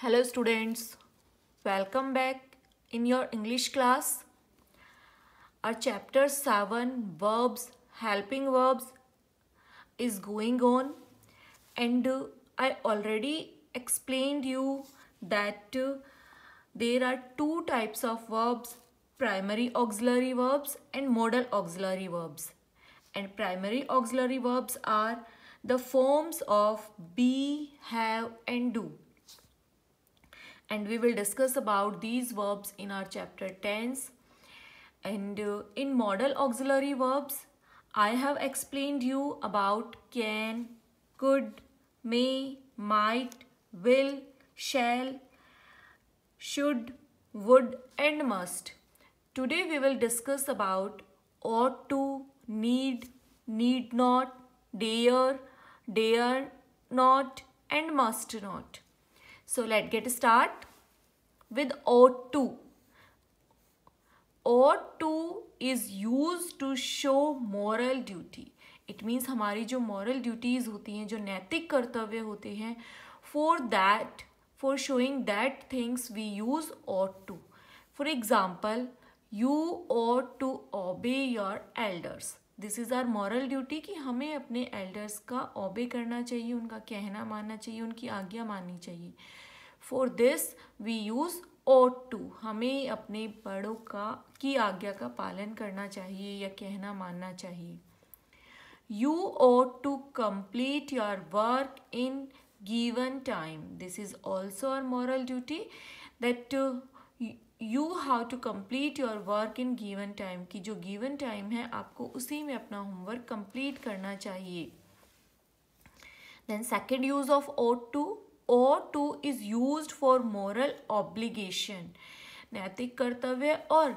Hello students, welcome back in your English class. Our chapter 7 verbs, helping verbs is going on and uh, I already explained you that uh, there are two types of verbs, primary auxiliary verbs and modal auxiliary verbs. And primary auxiliary verbs are the forms of be, have and do and we will discuss about these verbs in our chapter 10s and uh, in modal auxiliary verbs i have explained you about can could may might will shall should would and must today we will discuss about ought to need need not dare dare not and must not So let's get start with O2. O2 is used to show moral duty. It means हमारी जो moral duties होती हैं जो नैतिक कर्तव्य होते हैं for that for showing that things we use ought to for example you ought to obey your elders this is our moral duty कि हमें अपने एल्डर्स का ओबे करना चाहिए उनका कहना मानना चाहिए उनकी आज्ञा माननी चाहिए for this we use ought to हमें अपने बड़ों का की आज्ञा का पालन करना चाहिए या कहना मानना चाहिए you ought to complete your work in given time this is also our moral duty that you how to complete your work in given time कि जो गिवन टाइम है आपको उसी में अपना होमवर्क कम्प्लीट करना चाहिए then second use of ought to ought to is use for moral obligation नैतिक कर्तव्य और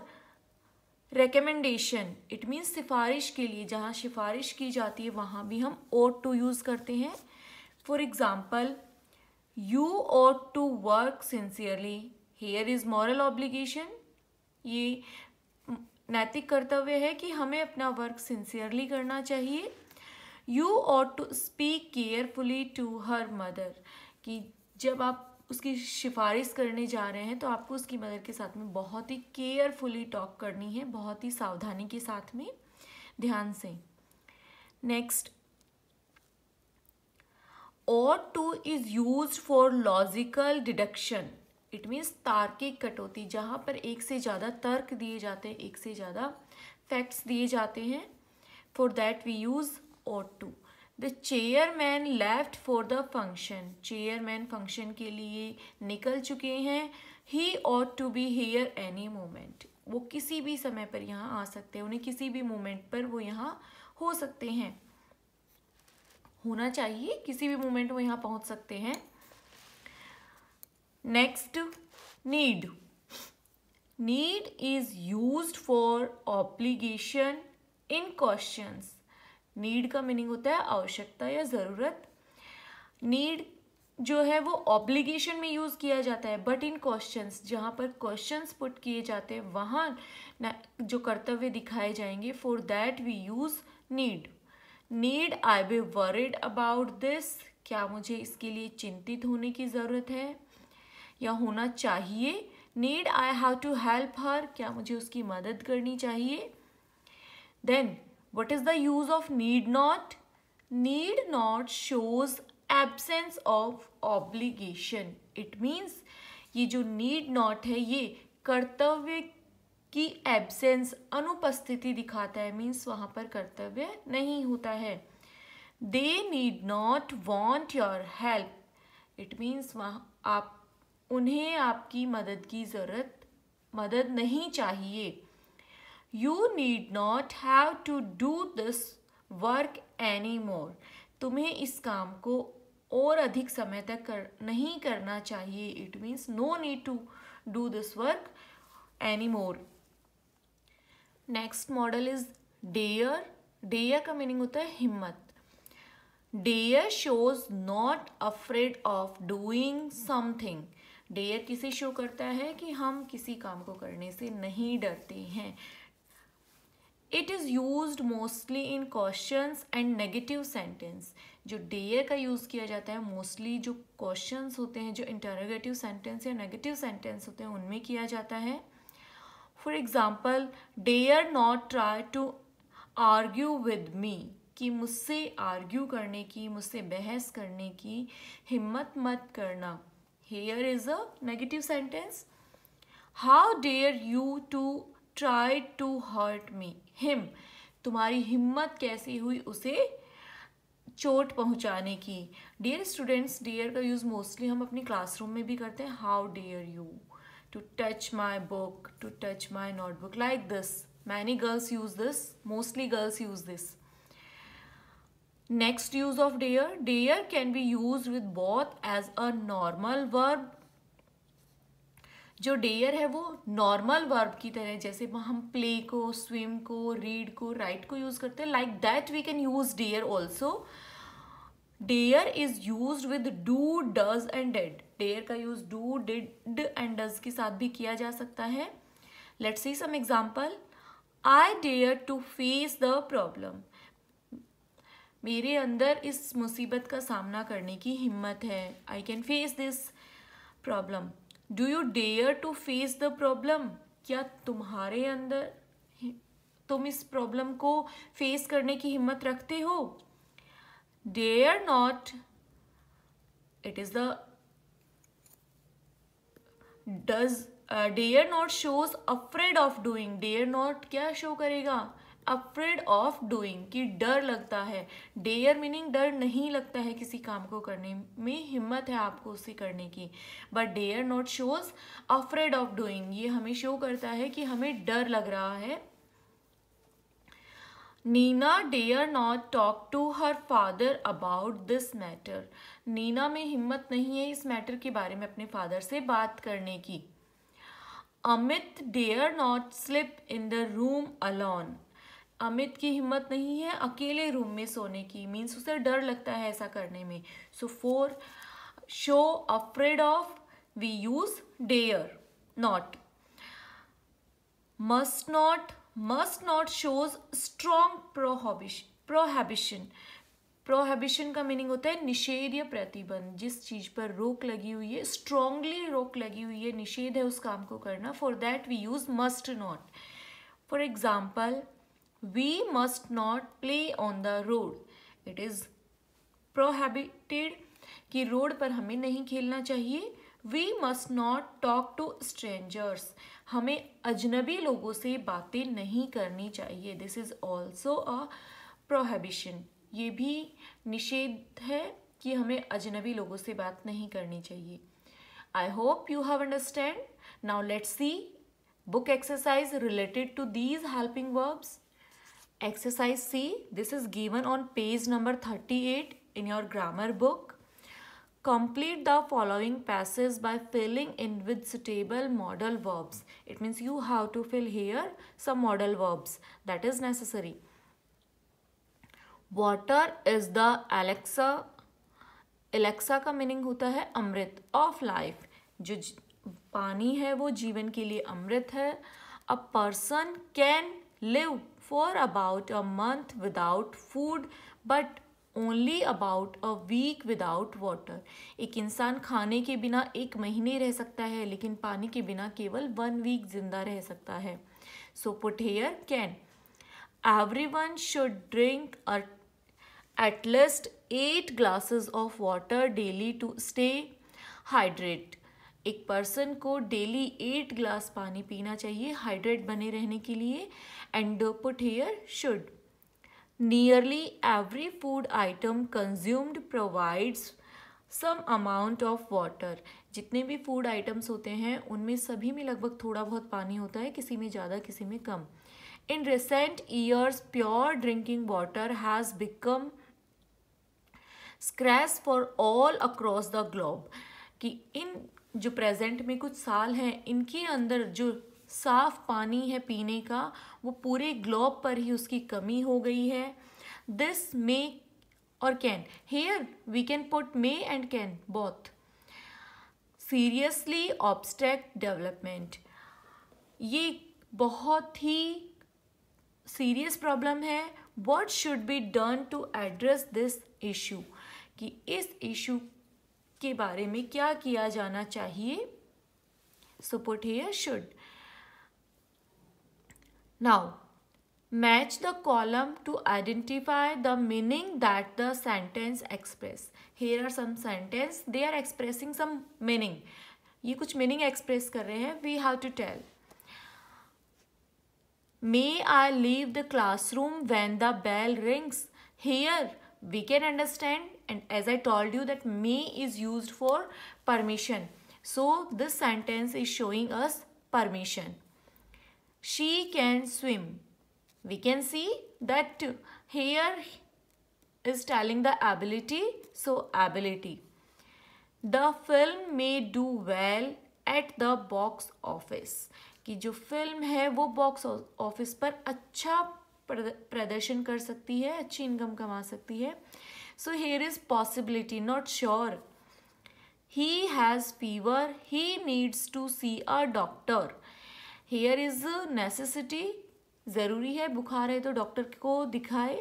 रिकमेंडेशन इट मीन्स सिफारिश के लिए जहाँ सिफारिश की जाती है वहाँ भी हम ओ टू यूज़ करते हैं for example you ought to work sincerely here is moral obligation ये नैतिक कर्तव्य है कि हमें अपना वर्क सिंसियरली करना चाहिए you ought to speak carefully to her mother कि जब आप उसकी सिफारिश करने जा रहे हैं तो आपको उसकी मदर के साथ में बहुत ही केयरफुली टॉक करनी है बहुत ही सावधानी के साथ में ध्यान से next ought to is use for logical deduction it means तार्किक कटौती जहाँ पर एक से ज़्यादा तर्क दिए जाते हैं एक से ज़्यादा फैक्ट्स दिए जाते हैं for that we use ought to the chairman left for the function chairman function के लिए निकल चुके हैं he ought to be here any moment वो किसी भी समय पर यहाँ आ सकते हैं उन्हें किसी भी मोमेंट पर वो यहाँ हो सकते हैं होना चाहिए किसी भी मोमेंट वो यहाँ पहुँच सकते हैं Next, need. Need is used for obligation in questions. Need का मीनिंग होता है आवश्यकता या ज़रूरत नीड जो है वो ऑब्लिगेशन में यूज़ किया जाता है बट इन क्वेश्चंस जहाँ पर क्वेश्चंस पुट किए जाते हैं वहाँ जो कर्तव्य दिखाए जाएंगे for that we use need need I be worried about this क्या मुझे इसके लिए चिंतित होने की ज़रूरत है या होना चाहिए need I have to help her क्या मुझे उसकी मदद करनी चाहिए then what is the use of need not need not shows absence of obligation it means ये जो नीड नॉट है ये कर्तव्य की एबसेंस अनुपस्थिति दिखाता है मीन्स वहाँ पर कर्तव्य नहीं होता है they need not want your help it means वहाँ आप उन्हें आपकी मदद की ज़रूरत मदद नहीं चाहिए you need not have to do this work any more तुम्हें इस काम को और अधिक समय तक कर नहीं करना चाहिए it means no need to do this work any more next model is dare dare का मीनिंग होता है हिम्मत dare shows not afraid of doing something dare किसे शो करता है कि हम किसी काम को करने से नहीं डरते हैं it is use mostly in question and negative sentence जो डेयर का यूज़ किया जाता है मोस्टली जो क्वेश्चन होते हैं जो इंटरोगेटिव सेंटेंस या नेगेटिव सेंटेंस होते हैं उनमें किया जाता है for example dare not try to argue with me कि मुझसे आर्ग्यू करने की मुझसे बहस करने की हिम्मत मत करना here is a negative sentence how dare you to try to hurt me him तुम्हारी हिम्मत कैसी हुई उसे चोट पहुंचाने की डियर स्टूडेंट्स डियर का यूज़ मोस्टली हम अपनी क्लासरूम में भी करते हैं how dare you to touch my book to touch my notebook like this many girls use this mostly girls use this next use of dare dare can be use with both as a normal verb जो dare है वो normal verb की तरह जैसे हम play को swim को read को राइट को यूज़ करते हैं like that we can use dare also dare is use with do does and did dare का use do did and does के साथ भी किया जा सकता है let's see some example I dare to face the problem मेरे अंदर इस मुसीबत का सामना करने की हिम्मत है I can face this problem do you dare to face the problem क्या तुम्हारे अंदर तुम इस प्रॉब्लम को फेस करने की हिम्मत रखते हो dare not it is the does dare not shows afraid of doing dare not क्या शो करेगा अफ्रेड ऑफ डूइंग कि डर लगता है डेयर मीनिंग डर नहीं लगता है किसी काम को करने में हिम्मत है आपको उसे करने की but dare not shows afraid of doing ये हमें शो करता है कि हमें डर लग रहा है Neena dare not talk to her father about this matter Neena में हिम्मत नहीं है इस मैटर के बारे में अपने फादर से बात करने की Amit dare not sleep in the room alone Amit की हिम्मत नहीं है अकेले रूम में सोने की मीन्स उसे डर लगता है ऐसा करने में so for show afraid of we use dare not must not must not shows strong prohibit prohibition prohibition का मीनिंग होता है निषेध या प्रतिबंध जिस चीज़ पर रोक लगी हुई है स्ट्रांगली रोक लगी हुई है निषेध है उस काम को करना for that we use must not for example we must not play on the road it is prohibited कि रोड पर हमें नहीं खेलना चाहिए we must not talk to strangers हमें अजनबी लोगों से बातें नहीं करनी चाहिए this is also a prohibition ये भी निषेध है कि हमें अजनबी लोगों से बात नहीं करनी चाहिए I hope you have understand now let's see book exercise related to these helping verbs exercise c this is given on page number 38 in your grammar book complete the following passages by filling in with suitable modal verbs it means you have to fill here some modal verbs that is necessary water is the alexa alexa ka meaning hota hai amrit of life jo pani hai wo jeevan ke liye amrit hai a person can live for about a month without food but only about a week without water एक इंसान खाने के बिना एक महीने रह सकता है लेकिन पानी के बिना केवल वन वीक जिंदा रह सकता है so put here can everyone should drink at least 8 glasses of water daily to stay hydrated एक पर्सन को डेली एट ग्लास पानी पीना चाहिए हाइड्रेट बने रहने के लिए and put here should nearly every food item consumed provides some amount of water जितने भी फूड आइटम्स होते हैं उनमें सभी में लगभग थोड़ा बहुत पानी होता है किसी में ज़्यादा किसी में कम in recent years pure drinking water has become scarce for all across the globe कि इन जो प्रेजेंट में कुछ साल हैं इनके अंदर जो साफ़ पानी है पीने का वो पूरे ग्लोब पर ही उसकी कमी हो गई है दिस मे और can here we can put may and can both seriously obstruct development ये बहुत ही सीरियस प्रॉब्लम है what should be done to address this issue कि इस इशू के बारे में क्या किया जाना चाहिए so put here should now match the column to identify the meaning that the sentence express here are some sentence they are expressing some meaning ये कुछ मीनिंग एक्सप्रेस कर रहे हैं we have to tell may I leave the classroom when the bell rings here we can understand and as I told you that may is used for permission. So this sentence is showing us permission. She can swim. We can see that here is telling the ability. So ability. The film may do well at the box office. कि जो film है वो box office पर अच्छा प्रदर्शन कर सकती है अच्छी इनकम कमा सकती है so here is possibility not sure he has fever he needs to see a doctor here is necessity ज़रूरी है बुखार है तो डॉक्टर को दिखाए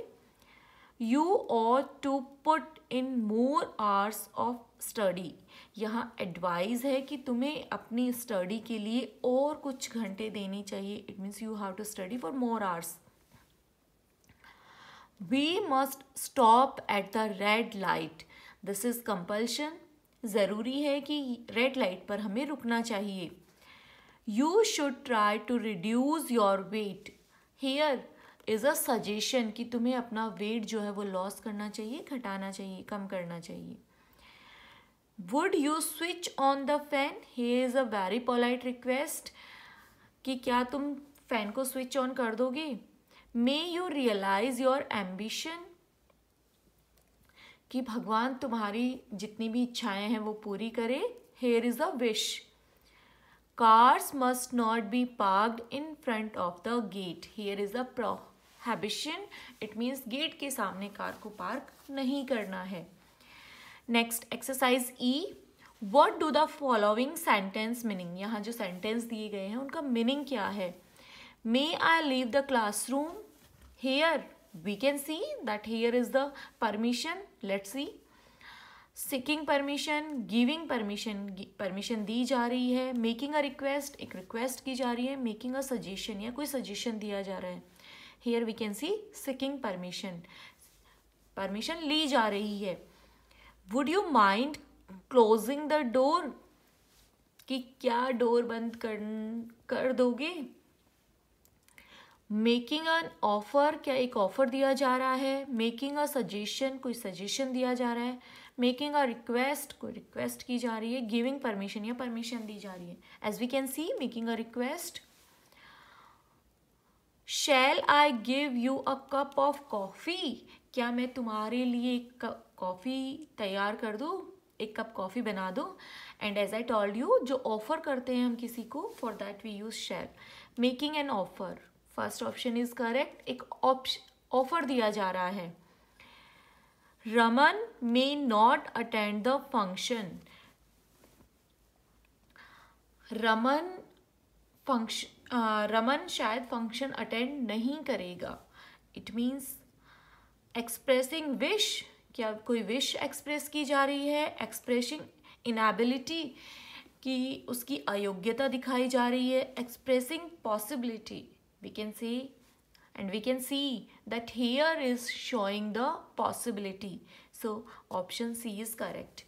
you ought to put in more hours of study यहाँ एडवाइज़ है कि तुम्हें अपनी स्टडी के लिए और कुछ घंटे देनी चाहिए it means you have to study for more hours we must stop at the red light this is compulsion ज़रूरी है कि रेड लाइट पर हमें रुकना चाहिए you should try to reduce your weight here is a suggestion कि तुम्हें अपना वेट जो है वो लॉस करना चाहिए घटाना चाहिए कम करना चाहिए would you switch on the fan here is a very polite request कि क्या तुम फ़ैन को स्विच ऑन कर दोगे may you realize your ambition कि भगवान तुम्हारी जितनी भी इच्छाएं हैं वो पूरी करे here is a wish cars must not be parked in front of the gate here is a prohibition it means gate के सामने कार को पार्क नहीं करना है next exercise E what do the following sentence meaning यहाँ जो sentence दिए गए हैं उनका मीनिंग क्या है May I leave the classroom? Here we can see that here is the permission. Let's see. Seeking permission, giving permission, permission दी जा रही है making a request, एक request की जा रही है making a suggestion या कोई suggestion दिया जा रहा है Here we can see seeking permission. Permission ली जा रही है Would you mind closing the door? कि क्या डोर बंद कर कर दोगे मेकिंग एन ऑफर क्या एक ऑफर दिया जा रहा है मेकिंग अ सजेशन कोई सजेशन दिया जा रहा है मेकिंग अ रिक्वेस्ट कोई रिक्वेस्ट की जा रही है गिविंग परमिशन या परमिशन दी जा रही है as we can see making a request shall I give you a cup of coffee क्या मैं तुम्हारे लिए एक कॉफ़ी तैयार कर दूँ एक कप कॉफ़ी बना दो and as I told you जो ऑफ़र करते हैं हम किसी को for that we use shall making an offer first option is correct एक ऑप्शन ऑफर दिया जा रहा है Raman may not attend the function Raman function Raman शायद फंक्शन अटेंड नहीं करेगा इट मीन्स एक्सप्रेसिंग विश क्या कोई विश एक्सप्रेस की जा रही है एक्सप्रेसिंग इनएबिलिटी की उसकी अयोग्यता दिखाई जा रही है expressing possibility we can see and we can see that here is showing the possibility so option C is correct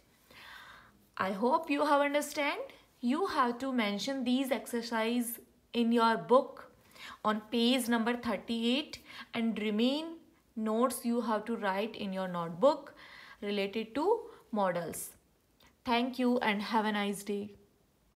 I hope you have understand you have to mention these exercise in your book on page number 38 and remain notes you have to write in your notebook related to models. Thank you and have a nice day.